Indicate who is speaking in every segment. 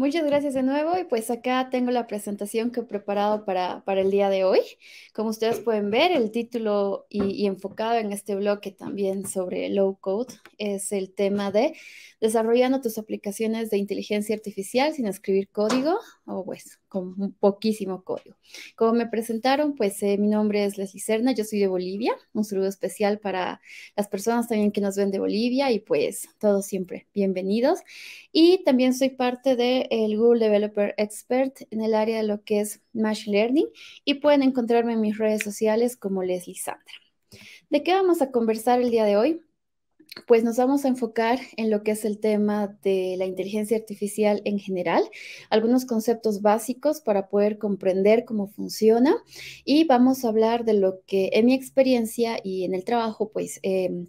Speaker 1: Muchas gracias de nuevo y pues acá tengo la presentación que he preparado para, el día de hoy. Como ustedes pueden ver, el título y, enfocado en este bloque también sobre low code es el tema de desarrollando tus aplicaciones de inteligencia artificial sin escribir código o pues con poquísimo código. Como me presentaron, pues eh, mi nombre es Leslie Cerna, yo soy de Bolivia. Un saludo especial para las personas también que nos ven de Bolivia y pues todos siempre bienvenidos. Y también soy parte del Google Developer Expert en el área de lo que es Machine Learning y pueden encontrarme en mis redes sociales como Leslie Sandra. ¿De qué vamos a conversar el día de hoy? pues nos vamos a enfocar en lo que es el tema de la inteligencia artificial en general, algunos conceptos básicos para poder comprender cómo funciona y vamos a hablar de lo que en mi experiencia y en el trabajo, pues... Em,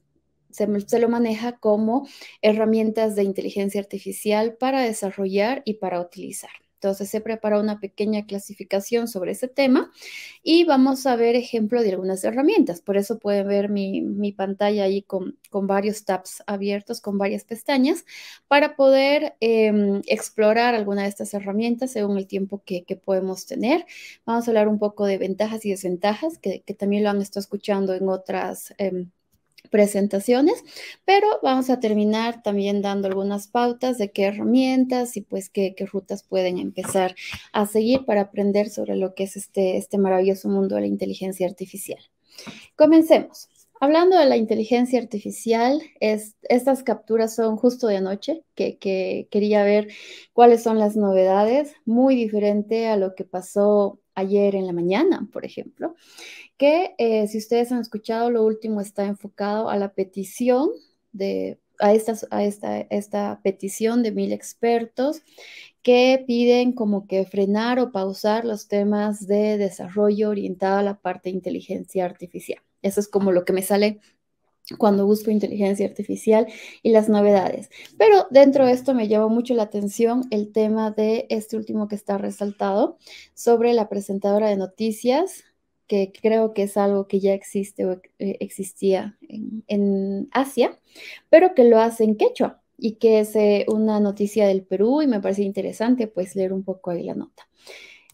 Speaker 1: se, se, lo maneja como herramientas de inteligencia artificial para desarrollar y para utilizar. Entonces se prepara una pequeña clasificación sobre ese tema y vamos a ver ejemplo de algunas herramientas. Por eso pueden ver mi, pantalla ahí con, con, varios tabs abiertos, con varias pestañas, para poder em, explorar alguna de estas herramientas según el tiempo que, podemos tener. Vamos a hablar un poco de ventajas y desventajas, que, que también lo han estado escuchando en otras... Em, presentaciones, pero vamos a terminar también dando algunas pautas de qué herramientas y pues qué, rutas pueden empezar a seguir para aprender sobre lo que es este, este maravilloso mundo de la inteligencia artificial. Comencemos. Hablando de la inteligencia artificial, es, estas capturas son justo de anoche, que, que, quería ver cuáles son las novedades, muy diferente a lo que pasó ayer en la mañana, por ejemplo, que eh, si ustedes han escuchado, lo último está enfocado a la petición de, a, a esta, esta petición de mil expertos que piden como que frenar o pausar los temas de desarrollo orientado a la parte de inteligencia artificial. Eso es como lo que me sale cuando busco inteligencia artificial y las novedades. Pero dentro de esto me llama mucho la atención el tema de este último que está resaltado sobre la presentadora de noticias, que creo que es algo que ya existe o eh, existía en, Asia, pero que lo hace en quechua y que es eh, una noticia del Perú y me parece interesante pues leer un poco ahí la nota.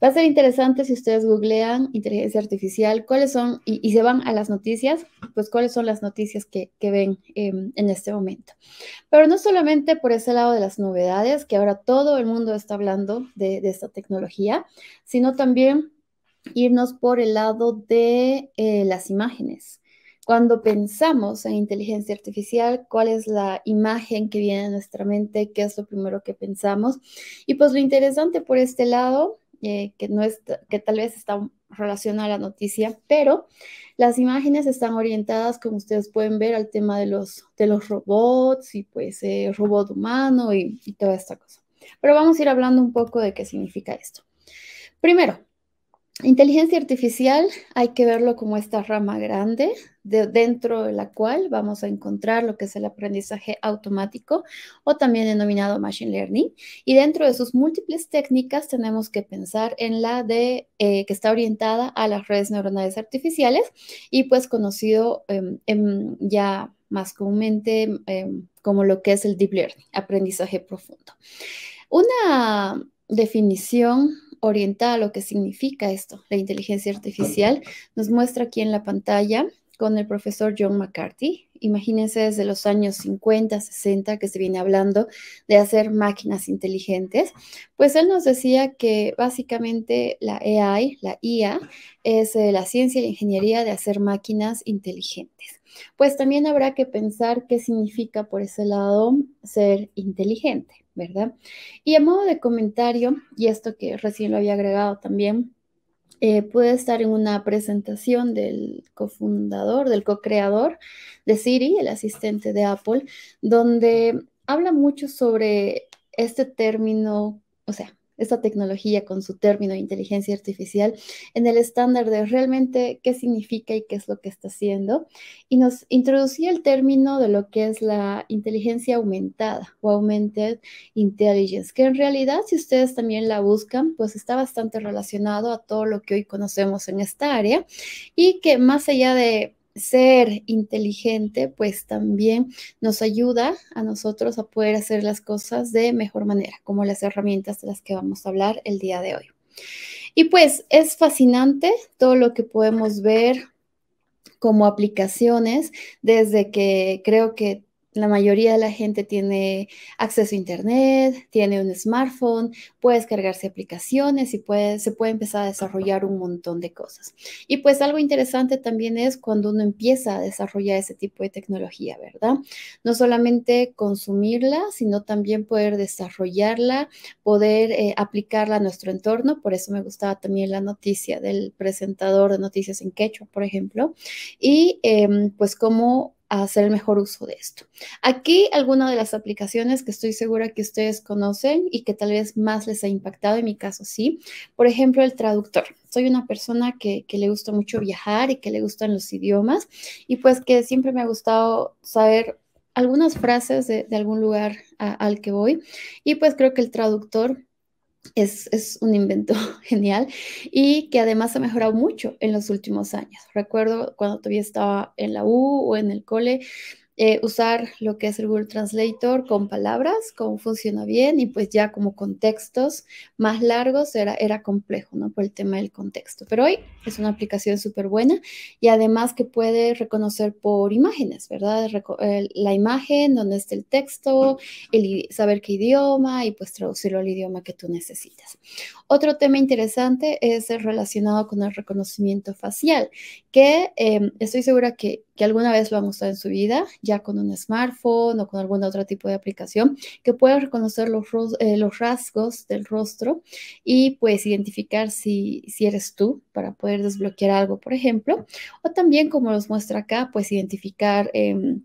Speaker 1: Va a ser interesante si ustedes googlean inteligencia artificial, cuáles son, y, se van a las noticias, pues cuáles son las noticias que, ven em, en este momento. Pero no solamente por ese lado de las novedades, que ahora todo el mundo está hablando de, esta tecnología, sino también irnos por el lado de eh, las imágenes. Cuando pensamos en inteligencia artificial, cuál es la imagen que viene a nuestra mente, qué es lo primero que pensamos. Y pues lo interesante por este lado eh, que, no que tal vez está relacionada a la noticia, pero las imágenes están orientadas, como ustedes pueden ver, al tema de los, de los robots y pues el eh, robot humano y toda esta cosa. Pero vamos a ir hablando un poco de qué significa esto. Primero, Inteligencia artificial hay que verlo como esta rama grande dentro de la cual vamos a encontrar lo que es el aprendizaje automático o también denominado machine learning. Y dentro de sus múltiples técnicas tenemos que pensar en la de eh, que está orientada a las redes neuronales artificiales y pues conocido em, em, ya más comúnmente em, como lo que es el deep learning, aprendizaje profundo. Una definición orientada a lo que significa esto, la inteligencia artificial, nos muestra aquí en la pantalla con el profesor John McCarthy. Imagínense desde los años 50, 60 que se viene hablando de hacer máquinas inteligentes. Pues él nos decía que básicamente la AI, la IA, es eh, la ciencia y la ingeniería de hacer máquinas inteligentes. Pues también habrá que pensar qué significa por ese lado ser inteligente. ¿verdad? Y a modo de comentario, y esto que recién lo había agregado también, eh, puede estar en una presentación del cofundador, del co-creador de Siri, el asistente de Apple, donde habla mucho sobre este término, o sea, esta tecnología con su término inteligencia artificial en el estándar de realmente qué significa y qué es lo que está haciendo. Y nos introducía el término de lo que es la inteligencia aumentada o augmented intelligence, que en realidad si ustedes también la buscan, pues está bastante relacionado a todo lo que hoy conocemos en esta área y que más allá de ser inteligente, pues también nos ayuda a nosotros a poder hacer las cosas de mejor manera, como las herramientas de las que vamos a hablar el día de hoy. Y pues es fascinante todo lo que podemos ver como aplicaciones, desde que creo que la mayoría de la gente tiene acceso a Internet, tiene un smartphone, puede descargarse aplicaciones y se puede empezar a desarrollar un montón de cosas. Y pues algo interesante también es cuando uno empieza a desarrollar ese tipo de tecnología, ¿verdad? No solamente consumirla, sino también poder desarrollarla, poder eh, aplicarla a nuestro entorno. Por eso me gustaba también la noticia del presentador de noticias en quechua, por ejemplo. Y em, pues cómo hacer el mejor uso de esto. Aquí alguna de las aplicaciones que estoy segura que ustedes conocen y que tal vez más les ha impactado, en mi caso sí. Por ejemplo, el traductor. Soy una persona que, le gusta mucho viajar y que le gustan los idiomas y pues que siempre me ha gustado saber algunas frases de, algún lugar al que voy y pues creo que el traductor es, un invento genial y que además ha mejorado mucho en los últimos años. Recuerdo cuando todavía estaba en la U o en el cole, eh, usar lo que es el Google Translator con palabras, cómo funciona bien y pues ya como contextos más largos era, era complejo, ¿no? Por el tema del contexto. Pero hoy es una aplicación súper buena y además que puede reconocer por imágenes, ¿verdad? la imagen, donde está el texto, el, saber qué idioma y pues traducirlo al idioma que tú necesitas. Otro tema interesante es relacionado con el reconocimiento facial, que em, estoy segura que que alguna vez lo han mostrado en su vida, ya con un smartphone o con algún otro tipo de aplicación, que pueda reconocer los, eh, los rasgos del rostro y pues identificar si, si eres tú para poder desbloquear algo, por ejemplo, o también como los muestra acá, pues identificar em,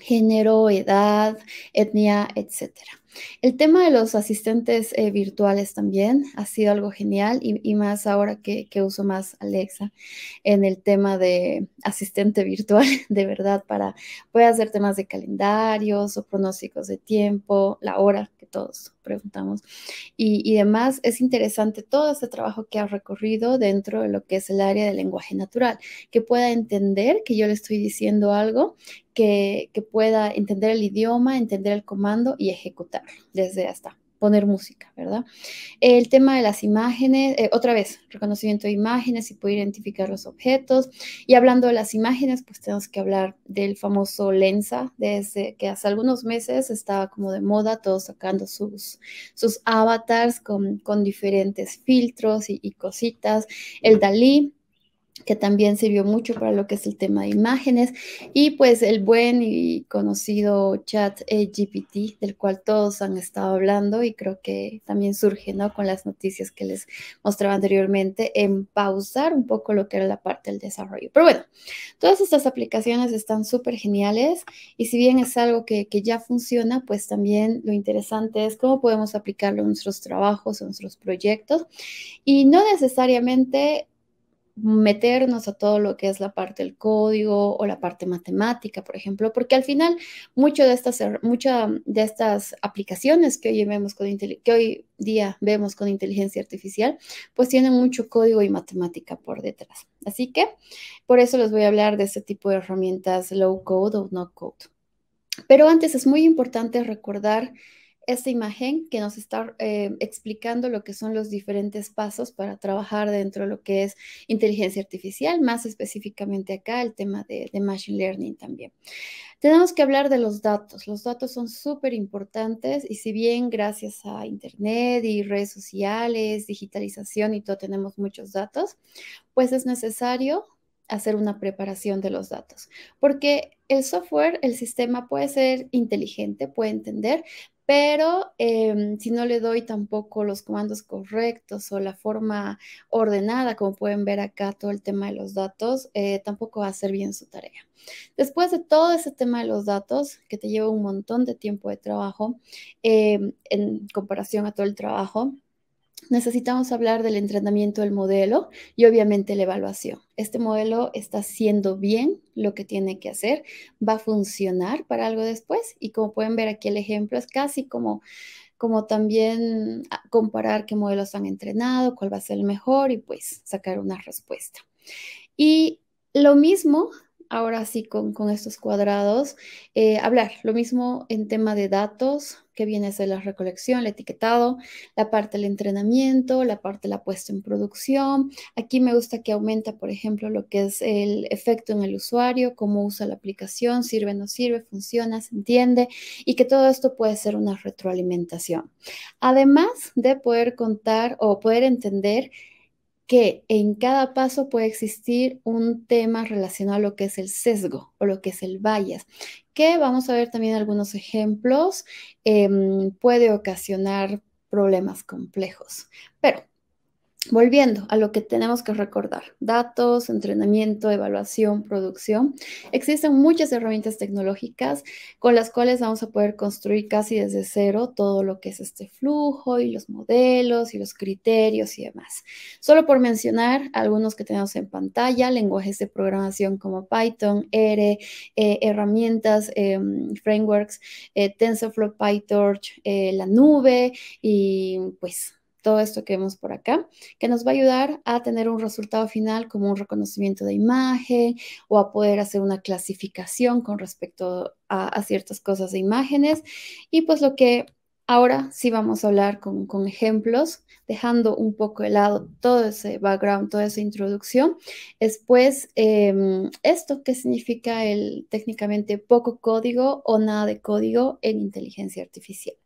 Speaker 1: género, edad, etnia, etcétera. El tema de los asistentes eh, virtuales también ha sido algo genial y, más ahora que, uso más Alexa en el tema de asistente virtual, de verdad, para poder hacer temas de calendarios o pronósticos de tiempo, la hora que todos preguntamos y, demás. Es interesante todo este trabajo que ha recorrido dentro de lo que es el área del lenguaje natural, que pueda entender que yo le estoy diciendo algo, que pueda entender el idioma, entender el comando y ejecutar desde hasta poner música, ¿verdad? El tema de las imágenes, eh, otra vez, reconocimiento de imágenes y poder identificar los objetos. Y hablando de las imágenes, pues tenemos que hablar del famoso Lenza desde que hace algunos meses estaba como de moda, todos sacando sus, sus avatars con, con diferentes filtros y, y cositas. El Dalí, que también sirvió mucho para lo que es el tema de imágenes, y pues el buen y conocido chat GPT, del cual todos han estado hablando y creo que también surge, ¿no? Con las noticias que les mostraba anteriormente, en pausar un poco lo que era la parte del desarrollo. Pero bueno, todas estas aplicaciones están súper geniales y si bien es algo que, ya funciona, pues también lo interesante es cómo podemos aplicarlo en nuestros trabajos, en nuestros proyectos y no necesariamente meternos a todo lo que es la parte del código o la parte matemática, por ejemplo, porque al final mucho de estas, er, muchas de estas aplicaciones que hoy, con, que hoy día vemos con inteligencia artificial, pues tienen mucho código y matemática por detrás. Así que por eso les voy a hablar de este tipo de herramientas low code o no code. Pero antes es muy importante recordar esta imagen que nos está eh, explicando lo que son los diferentes pasos para trabajar dentro de lo que es inteligencia artificial, más específicamente acá el tema de, de Machine Learning también. Tenemos que hablar de los datos. Los datos son súper importantes y si bien gracias a Internet y redes sociales, digitalización y todo tenemos muchos datos, pues es necesario hacer una preparación de los datos, porque el software, el sistema puede ser inteligente, puede entender, pero em, si no le doy tampoco los comandos correctos o la forma ordenada, como pueden ver acá todo el tema de los datos, eh, tampoco va a ser bien su tarea. Después de todo ese tema de los datos, que te lleva un montón de tiempo de trabajo em, en comparación a todo el trabajo, necesitamos hablar del entrenamiento del modelo y obviamente la evaluación. Este modelo está haciendo bien lo que tiene que hacer, va a funcionar para algo después y como pueden ver aquí el ejemplo es casi como como también ah, comparar qué modelos han entrenado, cuál va a ser el mejor y pues sacar una respuesta. Y lo mismo ahora sí con, estos cuadrados, eh, hablar lo mismo en tema de datos, que viene de la recolección, el etiquetado, la parte del entrenamiento, la parte de la puesta en producción. Aquí me gusta que aumenta, por ejemplo, lo que es el efecto en el usuario, cómo usa la aplicación, sirve, no sirve, funciona, se entiende, y que todo esto puede ser una retroalimentación. Además de poder contar o poder entender que en cada paso puede existir un tema relacionado a lo que es el sesgo o lo que es el bias, que vamos a ver también algunos ejemplos, em, puede ocasionar problemas complejos. Pero Volviendo a lo que tenemos que recordar, datos, entrenamiento, evaluación, producción, existen muchas herramientas tecnológicas con las cuales vamos a poder construir casi desde cero todo lo que es este flujo y los modelos y los criterios y demás. Solo por mencionar algunos que tenemos en pantalla, lenguajes de programación como Python, R, eh, herramientas, em, frameworks, eh, TensorFlow, PyTorch, eh, la nube y pues todo esto que vemos por acá, que nos va a ayudar a tener un resultado final como un reconocimiento de imagen o a poder hacer una clasificación con respecto a, ciertas cosas de imágenes. Y pues lo que Ahora sí vamos a hablar con, ejemplos, dejando un poco de lado todo ese background, toda esa introducción. es pues, em, esto que significa el técnicamente poco código o nada de código en inteligencia artificial.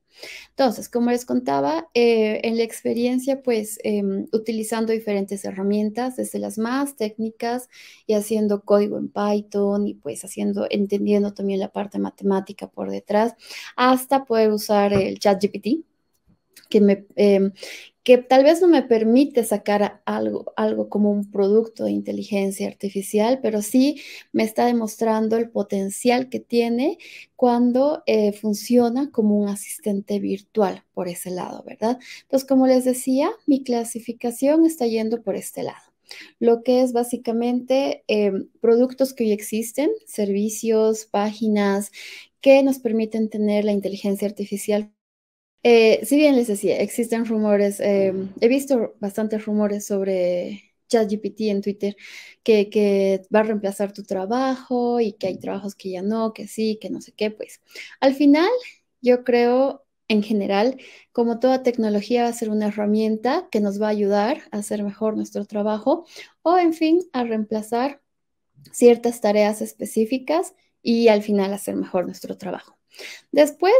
Speaker 1: Entonces, como les contaba, eh, en la experiencia, pues em, utilizando diferentes herramientas, desde las más técnicas y haciendo código en Python y pues haciendo, entendiendo también la parte matemática por detrás, hasta poder usar el ChatGPT, que me, em, que tal vez no me permite sacar algo, algo como un producto de inteligencia artificial, pero sí me está demostrando el potencial que tiene cuando eh, funciona como un asistente virtual por ese lado, ¿verdad? Entonces, como les decía, mi clasificación está yendo por este lado lo que es básicamente em, productos que hoy existen, servicios, páginas que nos permiten tener la inteligencia artificial eh, si bien les decía, existen rumores, eh, he visto bastantes rumores sobre ChatGPT en Twitter, que, que, va a reemplazar tu trabajo y que hay trabajos que ya no, que sí, que no sé qué, pues al final yo creo... En general, como toda tecnología va a ser una herramienta que nos va a ayudar a hacer mejor nuestro trabajo o, en fin, a reemplazar ciertas tareas específicas y al final hacer mejor nuestro trabajo. Después,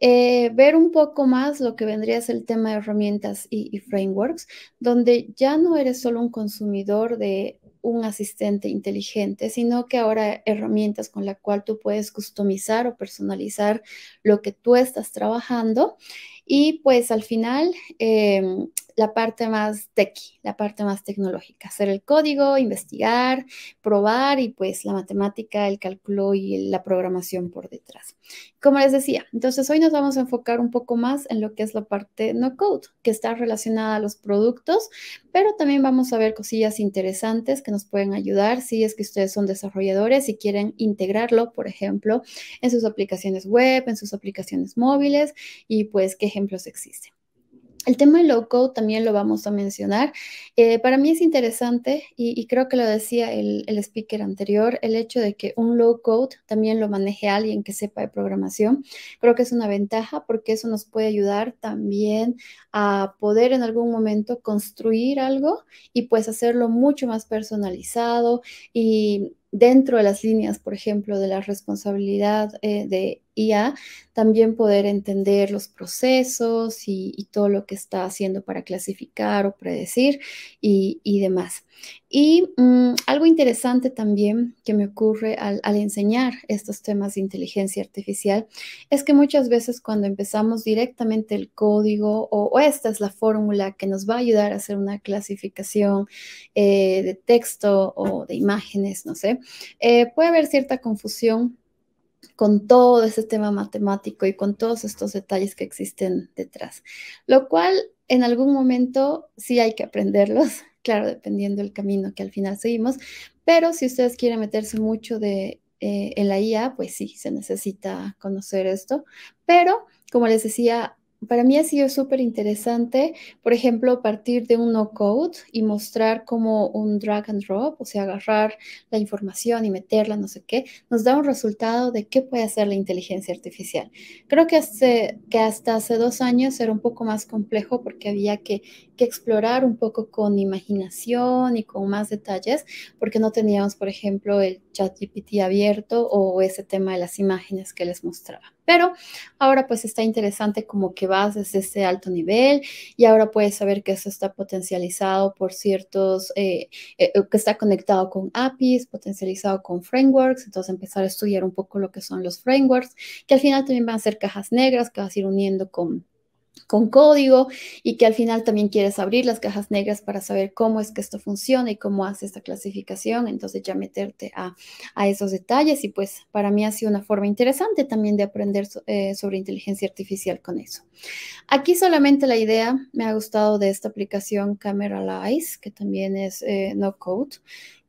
Speaker 1: eh, ver un poco más lo que vendría a ser el tema de herramientas y, frameworks, donde ya no eres solo un consumidor de un asistente inteligente, sino que ahora herramientas con la cual tú puedes customizar o personalizar lo que tú estás trabajando. Y pues al final, em, la parte más tech, la parte más tecnológica, hacer el código, investigar, probar y pues la matemática, el cálculo y la programación por detrás. Como les decía, entonces hoy nos vamos a enfocar un poco más en lo que es la parte no code, que está relacionada a los productos, pero también vamos a ver cosillas interesantes que nos pueden ayudar si es que ustedes son desarrolladores y quieren integrarlo, por ejemplo, en sus aplicaciones web, en sus aplicaciones móviles y pues qué ejemplos existen. El tema de low code también lo vamos a mencionar. Eh, para mí es interesante y, creo que lo decía el, speaker anterior, el hecho de que un low code también lo maneje alguien que sepa de programación. Creo que es una ventaja porque eso nos puede ayudar también a poder en algún momento construir algo y pues hacerlo mucho más personalizado y dentro de las líneas, por ejemplo, de la responsabilidad eh, de y a también poder entender los procesos y, todo lo que está haciendo para clasificar o predecir y, demás. Y mm, algo interesante también que me ocurre al, enseñar estos temas de inteligencia artificial es que muchas veces cuando empezamos directamente el código o, esta es la fórmula que nos va a ayudar a hacer una clasificación eh, de texto o de imágenes, no sé, eh, puede haber cierta confusión con todo ese tema matemático y con todos estos detalles que existen detrás, lo cual en algún momento sí hay que aprenderlos, claro, dependiendo del camino que al final seguimos, pero si ustedes quieren meterse mucho de, eh, en la IA, pues sí, se necesita conocer esto, pero como les decía, para mí ha sido súper interesante, por ejemplo, partir de un no-code y mostrar como un drag and drop, o sea, agarrar la información y meterla, no sé qué, nos da un resultado de qué puede hacer la inteligencia artificial. Creo que, hace, que hasta hace dos años era un poco más complejo porque había que, que explorar un poco con imaginación y con más detalles, porque no teníamos, por ejemplo, el chat GPT abierto o ese tema de las imágenes que les mostraba. Pero ahora pues está interesante como que vas desde este alto nivel y ahora puedes saber que eso está potencializado por ciertos, eh, eh, eh, que está conectado con APIs, potencializado con frameworks, entonces empezar a estudiar un poco lo que son los frameworks, que al final también van a ser cajas negras que vas a ir uniendo con con código y que al final también quieres abrir las cajas negras para saber cómo es que esto funciona y cómo hace esta clasificación, entonces ya meterte a, esos detalles y pues para mí ha sido una forma interesante también de aprender eh, sobre inteligencia artificial con eso. Aquí solamente la idea me ha gustado de esta aplicación Camera Lies, que también es eh, no code,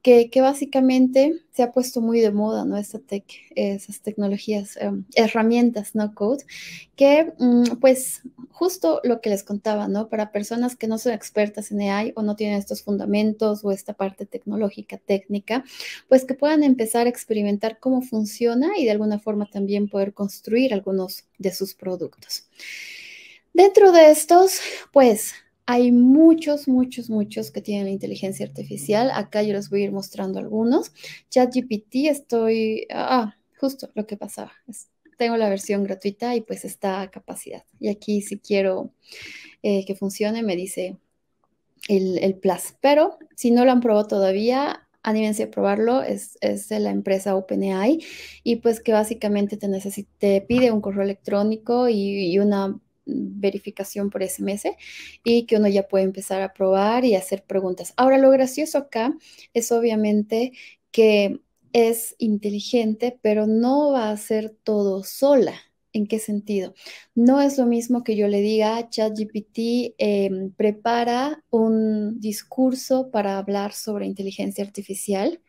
Speaker 1: que, básicamente se ha puesto muy de moda, ¿no? esas tecnologías, em, herramientas, no code, que mm, pues justo lo que les contaba, ¿no? Para personas que no son expertas en AI o no tienen estos fundamentos o esta parte tecnológica, técnica, pues que puedan empezar a experimentar cómo funciona y de alguna forma también poder construir algunos de sus productos. Dentro de estos, pues hay muchos, muchos, muchos que tienen inteligencia artificial. Acá yo les voy a ir mostrando algunos. ChatGPT, estoy. Ah, justo lo que pasaba. tengo la versión gratuita y pues está a capacidad. Y aquí, si quiero eh, que funcione, me dice el, Plus. Pero si no lo han probado todavía, anímense a probarlo, es, de la empresa OpenAI y pues que básicamente te, te pide un correo electrónico y, una verificación por SMS y que uno ya puede empezar a probar y hacer preguntas. Ahora, lo gracioso acá es obviamente que es inteligente, pero no va a hacer todo sola. ¿En qué sentido? No es lo mismo que yo le diga a ChatGPT, em, prepara un discurso para hablar sobre inteligencia artificial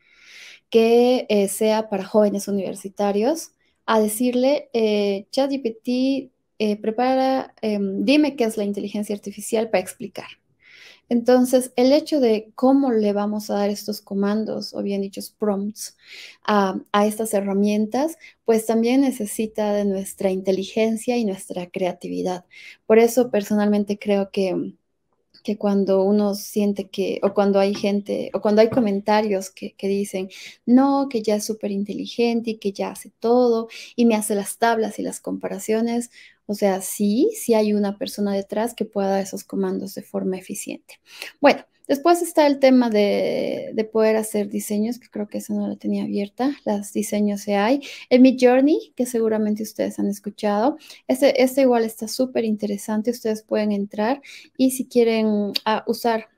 Speaker 1: que eh, sea para jóvenes universitarios, a decirle, eh, ChatGPT, eh, prepara, em, dime qué es la inteligencia artificial para explicar. Entonces, el hecho de cómo le vamos a dar estos comandos, o bien dichos prompts, a, estas herramientas, pues también necesita de nuestra inteligencia y nuestra creatividad. Por eso personalmente creo que, que cuando uno siente que, o cuando hay gente, o cuando hay comentarios que, que dicen, no, que ya es súper inteligente y que ya hace todo y me hace las tablas y las comparaciones, o sea, sí, sí hay una persona detrás que pueda dar esos comandos de forma eficiente. Bueno, después está el tema de, poder hacer diseños, que creo que esa no la tenía abierta, las diseños se hay. El Mid Journey, que seguramente ustedes han escuchado, este, este, igual está súper interesante, ustedes pueden entrar y si quieren ah, usar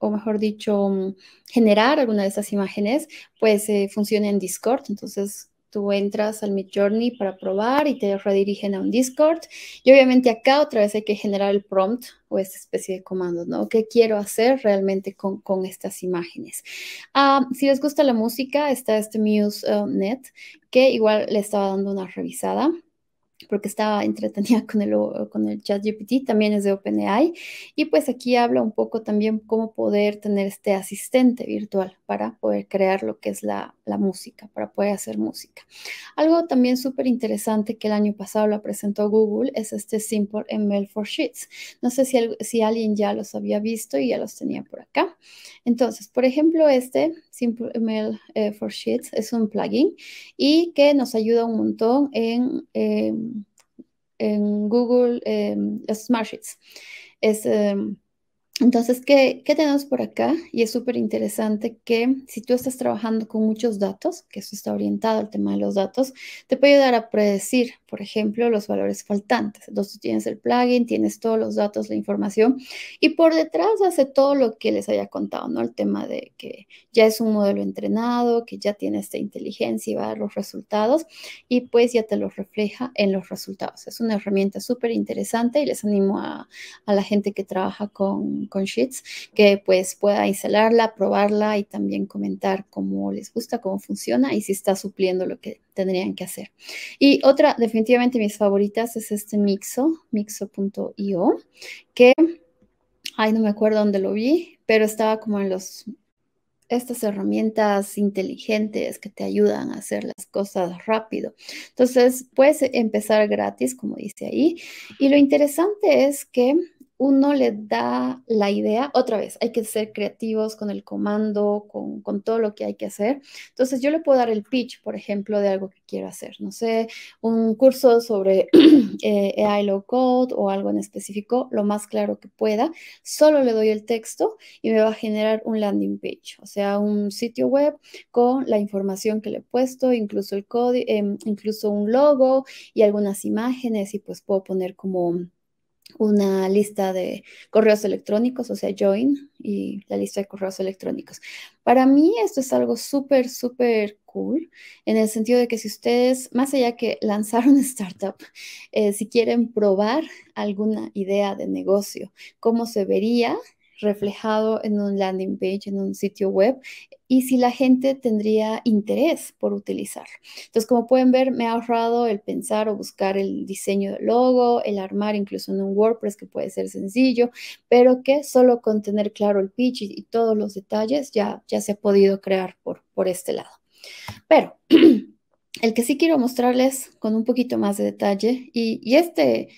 Speaker 1: o mejor dicho, mm, generar alguna de esas imágenes, pues eh, funciona en Discord. Entonces, Tú entras al Meet Journey para probar y te redirigen a un Discord. Y obviamente acá otra vez hay que generar el prompt o esta especie de comando, ¿no? ¿Qué quiero hacer realmente con, estas imágenes? Ah, si les gusta la música, está este Muse.net, eh, que igual le estaba dando una revisada porque estaba entretenida con el, con el chat GPT, también es de OpenAI. Y pues aquí habla un poco también cómo poder tener este asistente virtual para poder crear lo que es la, la música, para poder hacer música. Algo también súper interesante que el año pasado lo presentó Google es este Simple ML for Sheets. No sé si, alguien ya los había visto y ya los tenía por acá. Entonces, por ejemplo, este Simple ML for Sheets es un plugin y que nos ayuda un montón en, em, en Google em, Smart Sheets. Es em, entonces, ¿qué, tenemos por acá? Y es súper interesante que si tú estás trabajando con muchos datos, que eso está orientado al tema de los datos, te puede ayudar a predecir, por ejemplo, los valores faltantes. Entonces, tú tienes el plugin, tienes todos los datos, la información, y por detrás hace todo lo que les haya contado, ¿no? El tema de que ya es un modelo entrenado, que ya tiene esta inteligencia y va a dar los resultados, y pues ya te los refleja en los resultados. Es una herramienta súper interesante y les animo a, a la gente que trabaja con con Sheets, que pues pueda instalarla, probarla y también comentar cómo les gusta, cómo funciona y si está supliendo lo que tendrían que hacer. Y otra, definitivamente mis favoritas es este Mixo, mixo.io, que, ay, no me acuerdo dónde lo vi, pero estaba como en los estas herramientas inteligentes que te ayudan a hacer las cosas rápido. Entonces, puedes empezar gratis, como dice ahí. Y lo interesante es que uno le da la idea, otra vez, hay que ser creativos con el comando, con, todo lo que hay que hacer. Entonces, yo le puedo dar el pitch, por ejemplo, de algo que quiero hacer, no sé, un curso sobre AI eh, Low Code o algo en específico, lo más claro que pueda. Solo le doy el texto y me va a generar un landing page, o sea, un sitio web con la información que le he puesto, incluso el código, em, incluso un logo y algunas imágenes y pues puedo poner como una lista de correos electrónicos, o sea, join y la lista de correos electrónicos. Para mí esto es algo súper, súper cool, en el sentido de que si ustedes, más allá que lanzar una startup, eh, si quieren probar alguna idea de negocio, cómo se vería reflejado en un landing page, en un sitio web, y si la gente tendría interés por utilizarlo. Entonces, como pueden ver, me ha ahorrado el pensar o buscar el diseño del logo, el armar incluso en un WordPress que puede ser sencillo, pero que solo con tener claro el pitch y, todos los detalles ya, ya se ha podido crear por, por este lado. Pero el que sí quiero mostrarles con un poquito más de detalle, y este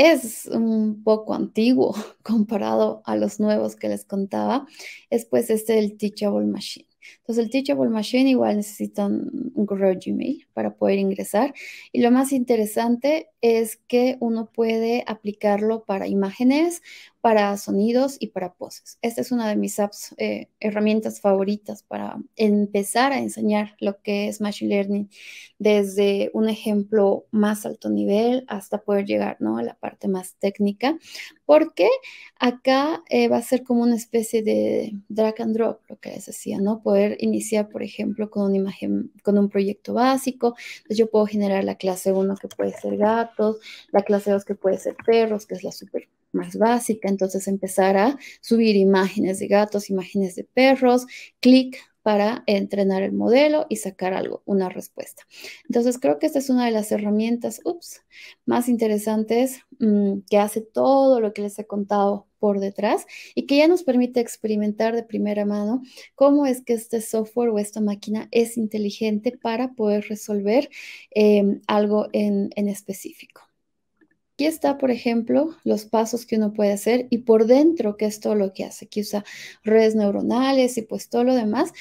Speaker 1: es un poco antiguo comparado a los nuevos que les contaba, es pues este el Teachable Machine. Entonces el Teachable Machine igual necesitan un correo Gmail para poder ingresar y lo más interesante es que uno puede aplicarlo para imágenes, para sonidos y para poses. Esta es una de mis apps, eh, herramientas favoritas para empezar a enseñar lo que es Machine Learning desde un ejemplo más alto nivel hasta poder llegar ¿no? a la parte más técnica, porque acá eh, va a ser como una especie de drag and drop, lo que les decía, ¿no? Poder iniciar, por ejemplo, con una imagen, con un proyecto básico. yo puedo generar la clase 1 que puede ser gatos, la clase 2 que puede ser perros, que es la super más básica, entonces empezar a subir imágenes de gatos, imágenes de perros, clic para entrenar el modelo y sacar algo, una respuesta. Entonces creo que esta es una de las herramientas más interesantes mm, que hace todo lo que les he contado por detrás y que ya nos permite experimentar de primera mano cómo es que este software o esta máquina es inteligente para poder resolver em, algo en específico. Aquí está, por ejemplo, los pasos que uno puede hacer y por dentro, que es todo lo que hace. que usa redes neuronales y pues todo lo demás.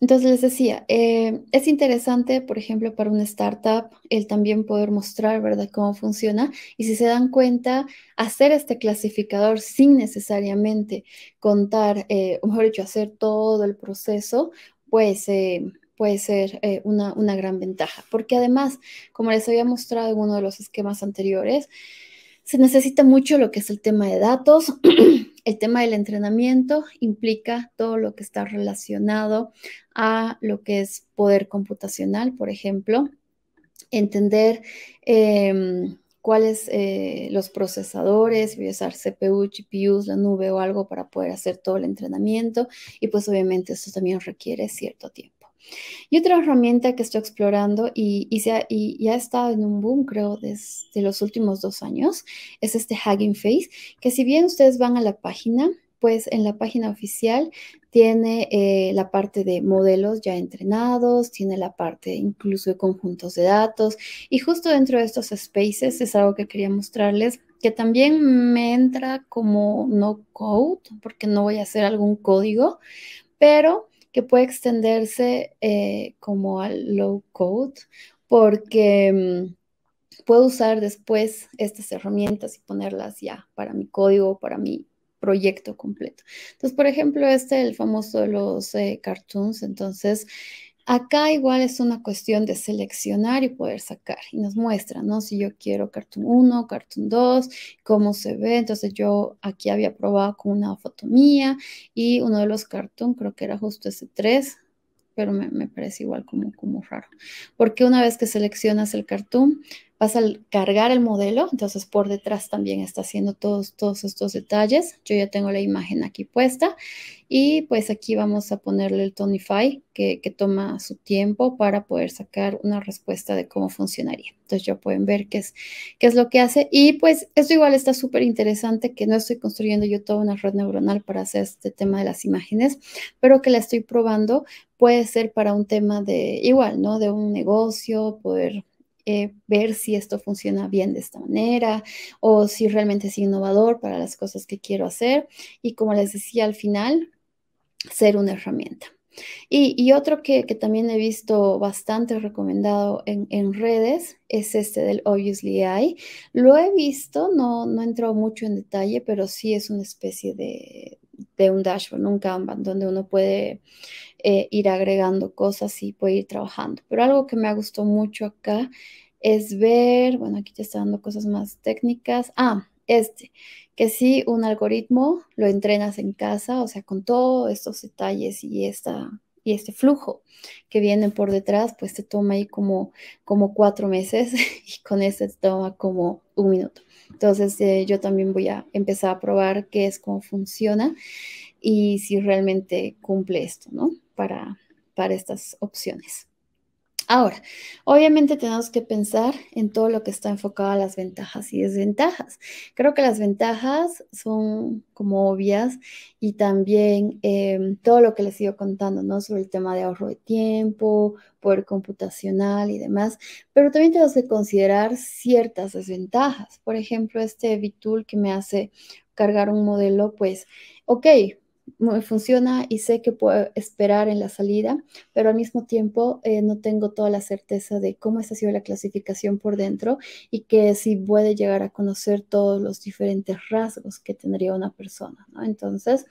Speaker 1: Entonces les decía, eh, es interesante, por ejemplo, para una startup, el también poder mostrar, ¿verdad?, cómo funciona. Y si se dan cuenta, hacer este clasificador sin necesariamente contar, eh, o mejor dicho, hacer todo el proceso, pues... Eh, puede ser una, una gran ventaja, porque además, como les había mostrado en uno de los esquemas anteriores, se necesita mucho lo que es el tema de datos, el tema del entrenamiento implica todo lo que está relacionado a lo que es poder computacional, por ejemplo, entender em, cuáles eh, los procesadores, usar CPU, GPUs, la nube o algo para poder hacer todo el entrenamiento y pues obviamente eso también requiere cierto tiempo. Y otra herramienta que estoy explorando y, y, se ha, estado en un boom, creo, desde los últimos dos años, es este Hugging Face, que si bien ustedes van a la página, pues en la página oficial tiene eh, la parte de modelos ya entrenados, tiene la parte incluso de conjuntos de datos y justo dentro de estos spaces es algo que quería mostrarles que también me entra como no code, porque no voy a hacer algún código, pero que puede extenderse eh, como al low code, porque mm, puedo usar después estas herramientas y ponerlas ya para mi código, para mi proyecto completo. Entonces, por ejemplo, este, el famoso de los eh, cartoons, entonces Acá igual es una cuestión de seleccionar y poder sacar. Y nos muestra, ¿no? Si yo quiero Cartoon 1, Cartoon 2, cómo se ve. Entonces yo aquí había probado con una foto mía y uno de los Cartoon, creo que era justo ese 3, pero me, parece igual como, como raro. Porque una vez que seleccionas el Cartoon, vas a cargar el modelo, entonces por detrás también está haciendo todos, todos estos detalles. Yo ya tengo la imagen aquí puesta y pues aquí vamos a ponerle el Tonify que, que toma su tiempo para poder sacar una respuesta de cómo funcionaría. Entonces ya pueden ver qué es, qué es lo que hace y pues esto igual está súper interesante que no estoy construyendo yo toda una red neuronal para hacer este tema de las imágenes, pero que la estoy probando. Puede ser para un tema de igual, ¿no? De un negocio, poder eh, ver si esto funciona bien de esta manera o si realmente es innovador para las cosas que quiero hacer. Y como les decía al final, ser una herramienta. Y, otro que, también he visto bastante recomendado en, redes es este del Obviously AI. Lo he visto, no, no mucho en detalle, pero sí es una especie de, de un dashboard, un Kanban, donde uno puede eh, ir agregando cosas y puede ir trabajando. Pero algo que me ha gustado mucho acá es ver, bueno, aquí te está dando cosas más técnicas. Ah, este, que si un algoritmo lo entrenas en casa, o sea, con todos estos detalles y esta y este flujo que vienen por detrás, pues te toma ahí como, como cuatro meses y con este te toma como un minuto. Entonces eh, yo también voy a empezar a probar qué es, cómo funciona y si realmente cumple esto, ¿no? Para, para estas opciones. Ahora, obviamente tenemos que pensar en todo lo que está enfocado a las ventajas y desventajas. Creo que las ventajas son como obvias y también em, todo lo que les sigo contando, ¿no? Sobre el tema de ahorro de tiempo, poder computacional y demás, pero también tenemos que considerar ciertas desventajas. Por ejemplo, este B-Tool que me hace cargar un modelo, pues, ok, me funciona y sé que puedo esperar en la salida, pero al mismo tiempo eh, no tengo toda la certeza de cómo está ha sido la clasificación por dentro y que si puede llegar a conocer todos los diferentes rasgos que tendría una persona, ¿no? Entonces,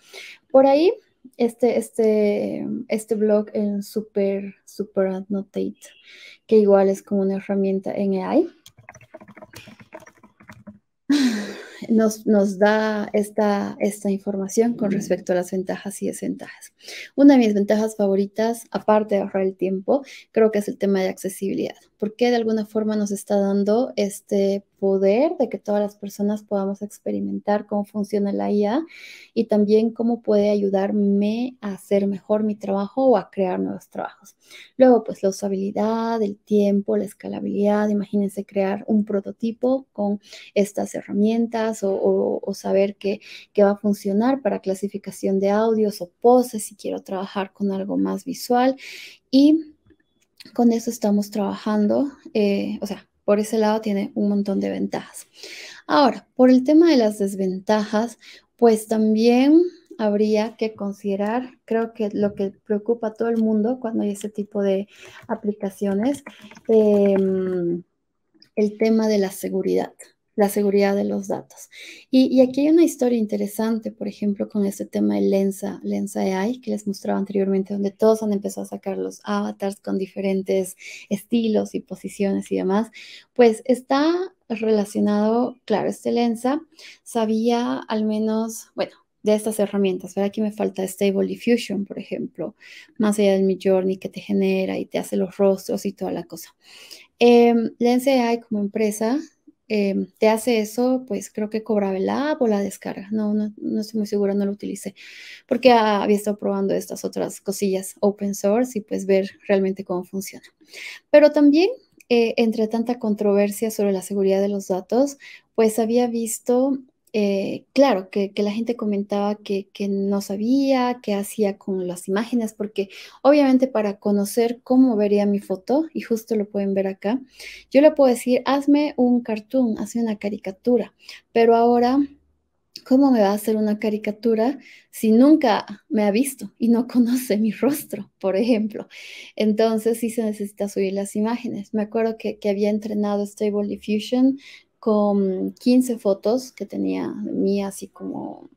Speaker 1: por ahí, este, este, este blog en Super, Super Annotate, que igual es como una herramienta en AI. nos, da esta, esta información con respecto a las ventajas y desventajas. Una de mis ventajas favoritas, aparte de ahorrar el tiempo, creo que es el tema de accesibilidad. ¿Por qué de alguna forma nos está dando este poder de que todas las personas podamos experimentar cómo funciona la IA y también cómo puede ayudarme a hacer mejor mi trabajo o a crear nuevos trabajos. Luego, pues la usabilidad, el tiempo, la escalabilidad, imagínense crear un prototipo con estas herramientas o, saber qué va a funcionar para clasificación de audios o poses si quiero trabajar con algo más visual y con eso estamos trabajando, eh, o sea, por ese lado tiene un montón de ventajas. Ahora, por el tema de las desventajas, pues también habría que considerar, creo que lo que preocupa a todo el mundo cuando hay ese tipo de aplicaciones, em, el tema de la seguridad la seguridad de los datos. Y, aquí hay una historia interesante, por ejemplo, con este tema de Lensa, Lensa AI, que les mostraba anteriormente, donde todos han empezado a sacar los avatars con diferentes estilos y posiciones y demás, pues está relacionado, claro, este Lensa sabía al menos, bueno, de estas herramientas. pero Aquí me falta Stable Diffusion, por ejemplo, más allá del Midjourney que te genera y te hace los rostros y toda la cosa. Em, Lensa AI como empresa Em, te hace eso, pues creo que cobraba el app o la descarga. No, no, no estoy muy segura, no lo utilicé. Porque había estado probando estas otras cosillas open source y pues ver realmente cómo funciona. Pero también, eh, entre tanta controversia sobre la seguridad de los datos, pues había visto eh, claro, que, la gente comentaba que, no sabía qué hacía con las imágenes, porque obviamente para conocer cómo vería mi foto, y justo lo pueden ver acá, yo le puedo decir, hazme un cartoon, hazme una caricatura, pero ahora ¿cómo me va a hacer una caricatura si nunca me ha visto y no conoce mi rostro, por ejemplo? Entonces sí se necesita subir las imágenes. Me acuerdo que había entrenado Stable Diffusion con 15 fotos que tenía de mí, así como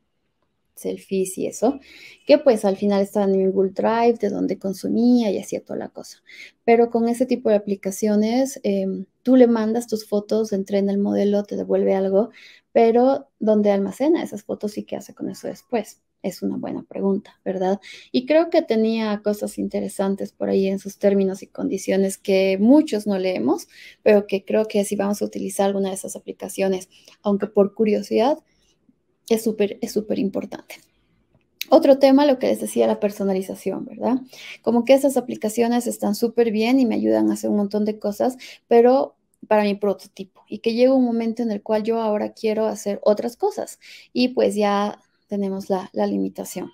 Speaker 1: selfies y eso, que pues al final estaban en mi Google Drive, de donde consumía y hacía toda la cosa. Pero con ese tipo de aplicaciones, em, tú le mandas tus fotos, entrena el modelo, te devuelve algo, pero donde almacena esas fotos y qué hace con eso después. Es una buena pregunta, ¿verdad? Y creo que tenía cosas interesantes por ahí en sus términos y condiciones que muchos no leemos, pero que creo que si vamos a utilizar alguna de esas aplicaciones, aunque por curiosidad, es súper es súper importante. Otro tema, lo que les decía, la personalización, ¿verdad? Como que esas aplicaciones están súper bien y me ayudan a hacer un montón de cosas, pero para mi prototipo y que llega un momento en el cual yo ahora quiero hacer otras cosas y pues ya tenemos la, limitación.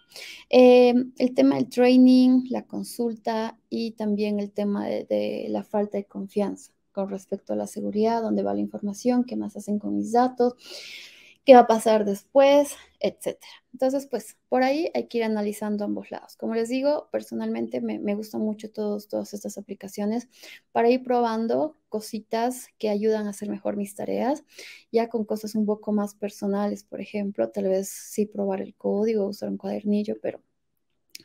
Speaker 1: Em, el tema del training, la consulta y también el tema de, de, la falta de confianza con respecto a la seguridad, dónde va la información, qué más hacen con mis datos qué va a pasar después, etcétera. Entonces, pues por ahí hay que ir analizando ambos lados. Como les digo, personalmente me, gustan mucho todos, todas estas aplicaciones para ir probando cositas que ayudan a hacer mejor mis tareas, ya con cosas un poco más personales, por ejemplo, tal vez sí probar el código, usar un cuadernillo, pero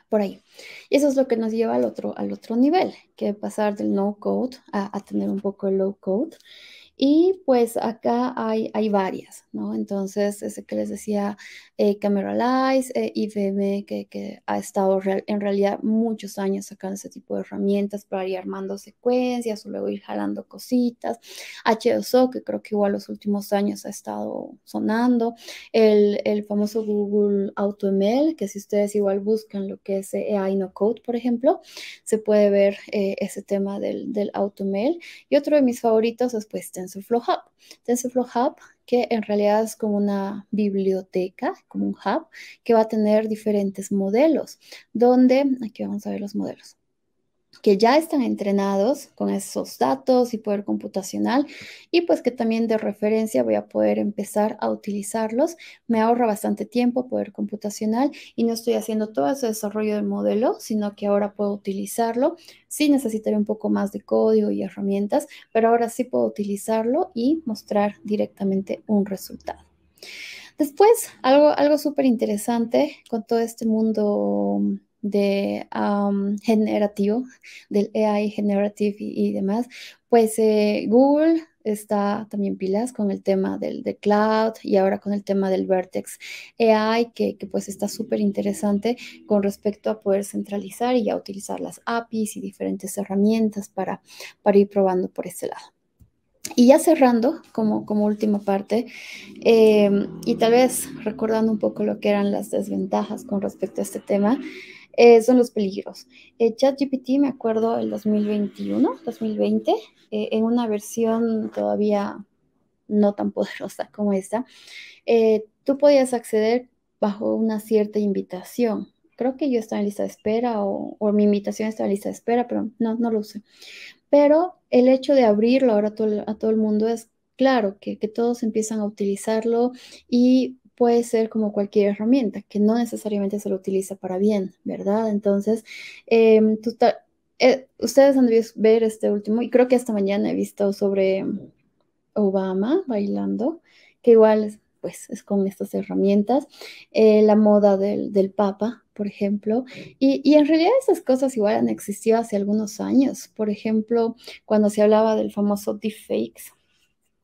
Speaker 1: por ahí. Y eso es lo que nos lleva al otro, al otro nivel, que pasar del no code a, tener un poco el low code. Y pues acá hay, hay varias, ¿no? Entonces, ese que les decía, eh, camera Cameralize, eh, que, que, ha estado en realidad muchos años sacando ese tipo de herramientas para ir armando secuencias o luego ir jalando cositas. h que creo que igual los últimos años ha estado sonando. El, el famoso Google AutoML, que si ustedes igual buscan lo que ese No Code, por ejemplo, se puede ver eh, ese tema del, del automail. Y otro de mis favoritos es pues TensorFlow Hub. TensorFlow Hub que en realidad es como una biblioteca, como un hub, que va a tener diferentes modelos, donde, aquí vamos a ver los modelos, que ya están entrenados con esos datos y poder computacional y pues que también de referencia voy a poder empezar a utilizarlos. Me ahorra bastante tiempo poder computacional y no estoy haciendo todo ese desarrollo del modelo, sino que ahora puedo utilizarlo. Sí necesitaré un poco más de código y herramientas, pero ahora sí puedo utilizarlo y mostrar directamente un resultado. Después, algo, algo súper interesante con todo este mundo de generativo, del AI generative y, demás, pues eh, Google está también pilas con el tema del, de cloud y ahora con el tema del Vertex AI, que, que pues está súper interesante con respecto a poder centralizar y a utilizar las APIs y diferentes herramientas para, para ir probando por este lado. Y ya cerrando como, como última parte, em, y tal vez recordando un poco lo que eran las desventajas con respecto a este tema, eh, son los peligros. Eh, ChatGPT, me acuerdo, el 2021, 2020, eh, en una versión todavía no tan poderosa como esta, eh, tú podías acceder bajo una cierta invitación. Creo que yo estaba en lista de espera o, mi invitación estaba en lista de espera, pero no, no lo usé. Pero el hecho de abrirlo ahora a todo, el mundo es claro que, que todos empiezan a utilizarlo y puede ser como cualquier herramienta, que no necesariamente se lo utiliza para bien, ¿verdad? Entonces, em, eh, ustedes han de ver este último, y creo que esta mañana he visto sobre Obama bailando, que igual pues es con estas herramientas, eh, la moda del, Papa, por ejemplo, y, y, en realidad esas cosas igual han existido hace algunos años, por ejemplo, cuando se hablaba del famoso deepfakes,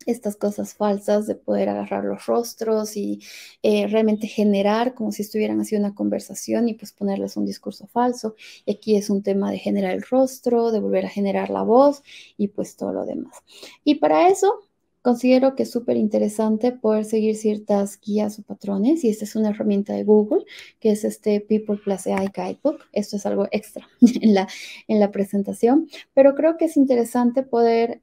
Speaker 1: estas cosas falsas de poder agarrar los rostros y eh, realmente generar como si estuvieran haciendo una conversación y pues ponerles un discurso falso. aquí es un tema de generar el rostro, de volver a generar la voz y pues todo lo demás. Y para eso considero que es súper interesante poder seguir ciertas guías o patrones y esta es una herramienta de Google que es este People Plus AI Guidebook. Esto es algo extra en la, en la presentación, pero creo que es interesante poder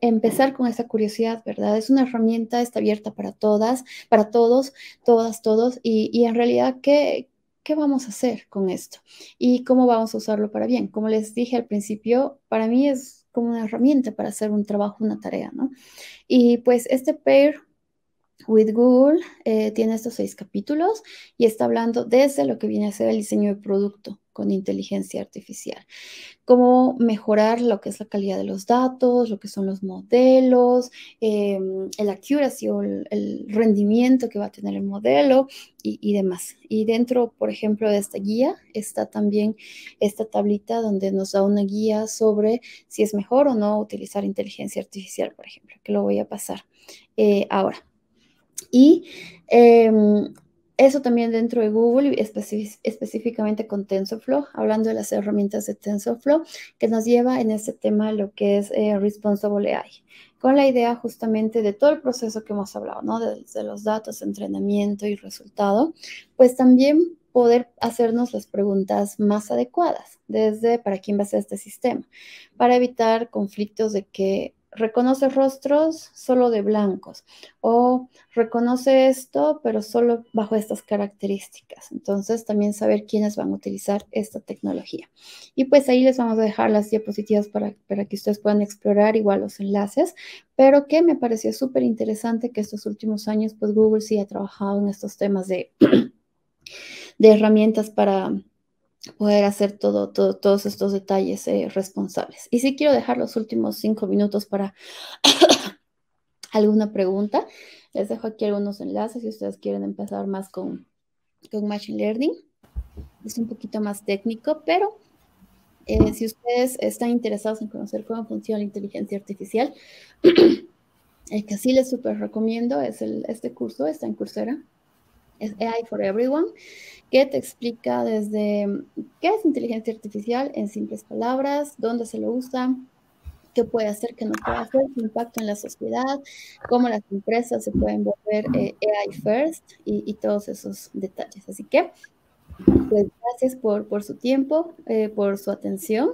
Speaker 1: empezar con esa curiosidad, ¿verdad? Es una herramienta, está abierta para todas, para todos, todas, todos, y, en realidad, ¿qué, vamos a hacer con esto? ¿Y cómo vamos a usarlo para bien? Como les dije al principio, para mí es como una herramienta para hacer un trabajo, una tarea, ¿no? Y pues este pair with Google eh, tiene estos seis capítulos y está hablando desde lo que viene a ser el diseño de producto, con inteligencia artificial. Cómo mejorar lo que es la calidad de los datos, lo que son los modelos, eh, el accuracy o el, rendimiento que va a tener el modelo y, demás. Y dentro, por ejemplo, de esta guía está también esta tablita donde nos da una guía sobre si es mejor o no utilizar inteligencia artificial, por ejemplo, que lo voy a pasar eh, ahora. Y eh, eso también dentro de Google, específicamente con TensorFlow, hablando de las herramientas de TensorFlow, que nos lleva en este tema lo que es responsable eh, Responsible AI, con la idea justamente de todo el proceso que hemos hablado, ¿no? Desde los datos, entrenamiento y resultado, pues también poder hacernos las preguntas más adecuadas, desde para quién va a ser este sistema, para evitar conflictos de que reconoce rostros solo de blancos o reconoce esto, pero solo bajo estas características. Entonces, también saber quiénes van a utilizar esta tecnología. Y pues ahí les vamos a dejar las diapositivas para, para que ustedes puedan explorar igual los enlaces, pero que me pareció súper interesante que estos últimos años, pues Google sí ha trabajado en estos temas de... de herramientas para poder hacer todo, todos estos detalles eh, responsables. Y si quiero dejar los últimos cinco minutos para alguna pregunta. Les dejo aquí algunos enlaces si ustedes quieren empezar más con, con Machine Learning. Es un poquito más técnico, pero eh, si ustedes están interesados en conocer cómo funciona la inteligencia artificial, el que sí les súper recomiendo es el, este curso, está en Coursera, es AI for Everyone, que te explica desde qué es inteligencia artificial en simples palabras, dónde se lo usa, qué puede hacer, qué no puede hacer, su impacto en la sociedad, cómo las empresas se pueden volver eh, AI first y, todos esos detalles. Así que, pues gracias por, por su tiempo, eh, por su atención